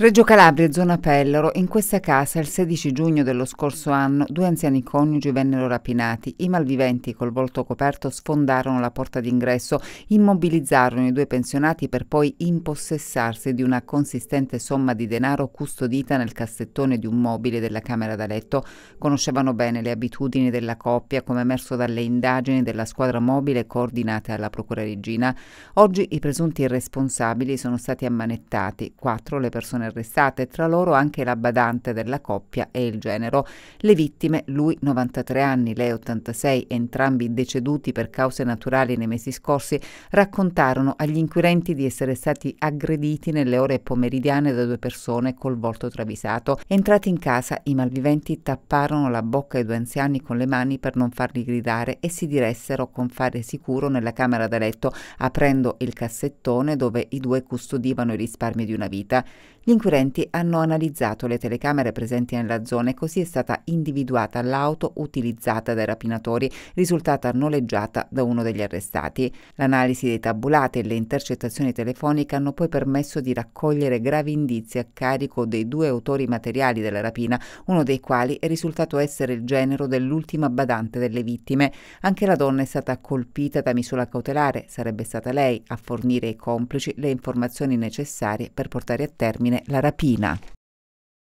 Reggio Calabria, zona Pellaro, in questa casa il 16 giugno dello scorso anno due anziani coniugi vennero rapinati. I malviventi, col volto coperto, sfondarono la porta d'ingresso, immobilizzarono i due pensionati per poi impossessarsi di una consistente somma di denaro custodita nel cassettone di un mobile della camera da letto. Conoscevano bene le abitudini della coppia, come emerso dalle indagini della squadra mobile coordinate alla Procura Regina. Oggi i presunti responsabili sono stati ammanettati, quattro le persone arrestate, tra loro anche la badante della coppia e il genero. Le vittime, lui 93 anni, lei 86, entrambi deceduti per cause naturali nei mesi scorsi, raccontarono agli inquirenti di essere stati aggrediti nelle ore pomeridiane da due persone col volto travisato. Entrati in casa, i malviventi tapparono la bocca ai due anziani con le mani per non farli gridare e si diressero con fare sicuro nella camera da letto, aprendo il cassettone dove i due custodivano i risparmi di una vita. Gli inquirenti hanno analizzato le telecamere presenti nella zona e così è stata individuata l'auto utilizzata dai rapinatori, risultata noleggiata da uno degli arrestati. L'analisi dei tabulati e le intercettazioni telefoniche hanno poi permesso di raccogliere gravi indizi a carico dei due autori materiali della rapina, uno dei quali è risultato essere il genero dell'ultima badante delle vittime. Anche la donna è stata colpita da misura cautelare, sarebbe stata lei a fornire ai complici le informazioni necessarie per portare a termine la rapina.